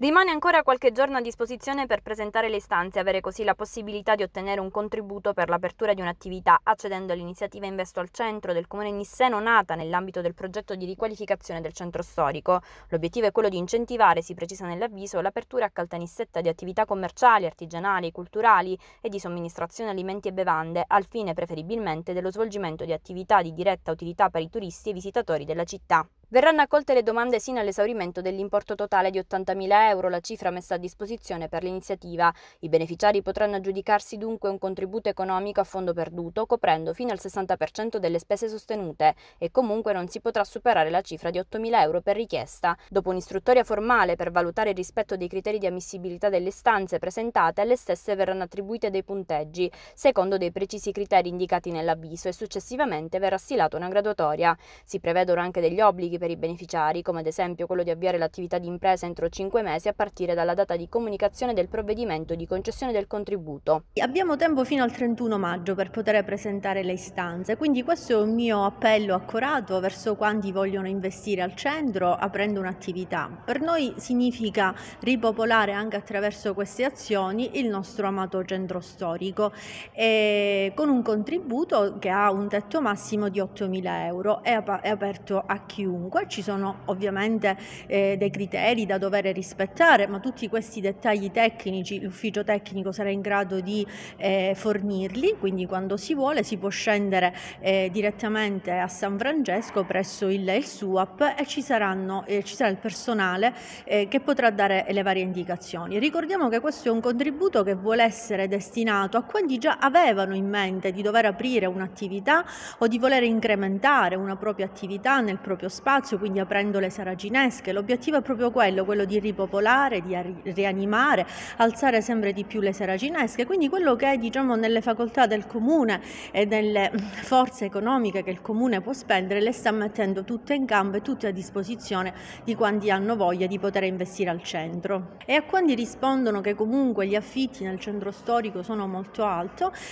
Rimane ancora qualche giorno a disposizione per presentare le istanze e avere così la possibilità di ottenere un contributo per l'apertura di un'attività accedendo all'iniziativa Investo al Centro del Comune Nisseno nata nell'ambito del progetto di riqualificazione del centro storico. L'obiettivo è quello di incentivare, si precisa nell'avviso, l'apertura a Caltanissetta di attività commerciali, artigianali, culturali e di somministrazione alimenti e bevande, al fine preferibilmente dello svolgimento di attività di diretta utilità per i turisti e visitatori della città. Verranno accolte le domande sino all'esaurimento dell'importo totale di 80.000 euro, la cifra messa a disposizione per l'iniziativa. I beneficiari potranno aggiudicarsi dunque un contributo economico a fondo perduto, coprendo fino al 60% delle spese sostenute e comunque non si potrà superare la cifra di 8.000 euro per richiesta. Dopo un'istruttoria formale per valutare il rispetto dei criteri di ammissibilità delle stanze presentate, alle stesse verranno attribuite dei punteggi, secondo dei precisi criteri indicati nell'avviso e successivamente verrà stilata una graduatoria. Si prevedono anche degli obblighi per i beneficiari, come ad esempio quello di avviare l'attività di impresa entro 5 mesi a partire dalla data di comunicazione del provvedimento di concessione del contributo. Abbiamo tempo fino al 31 maggio per poter presentare le istanze, quindi questo è un mio appello accorato verso quanti vogliono investire al centro aprendo un'attività. Per noi significa ripopolare anche attraverso queste azioni il nostro amato centro storico eh, con un contributo che ha un tetto massimo di 8.000 euro, è aperto a chiunque ovunque, ci sono ovviamente eh, dei criteri da dover rispettare, ma tutti questi dettagli tecnici l'ufficio tecnico sarà in grado di eh, fornirli, quindi quando si vuole si può scendere eh, direttamente a San Francesco presso il, il SUAP e ci, saranno, eh, ci sarà il personale eh, che potrà dare le varie indicazioni. Ricordiamo che questo è un contributo che vuole essere destinato a quanti già avevano in mente di dover aprire un'attività o di voler incrementare una propria attività nel proprio spazio spazio, quindi aprendo le saraginesche. L'obiettivo è proprio quello, quello di ripopolare, di rianimare, alzare sempre di più le saraginesche, quindi quello che è diciamo, nelle facoltà del comune e nelle forze economiche che il comune può spendere le sta mettendo tutte in campo e tutte a disposizione di quanti hanno voglia di poter investire al centro. E a quanti rispondono che comunque gli affitti nel centro storico sono molto alti,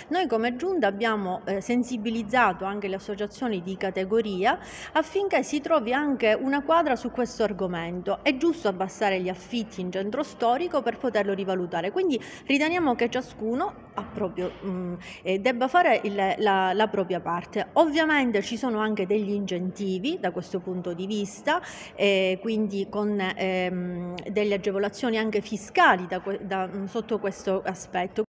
noi come giunta abbiamo eh, sensibilizzato anche le associazioni di categoria affinché si trovi anche una quadra su questo argomento. È giusto abbassare gli affitti in centro storico per poterlo rivalutare, quindi riteniamo che ciascuno proprio, mh, mm, eh, debba fare il, la, la propria parte. Ovviamente ci sono anche degli incentivi da questo punto di vista, eh, quindi con ehm, delle agevolazioni anche fiscali da, da, mm, sotto questo aspetto.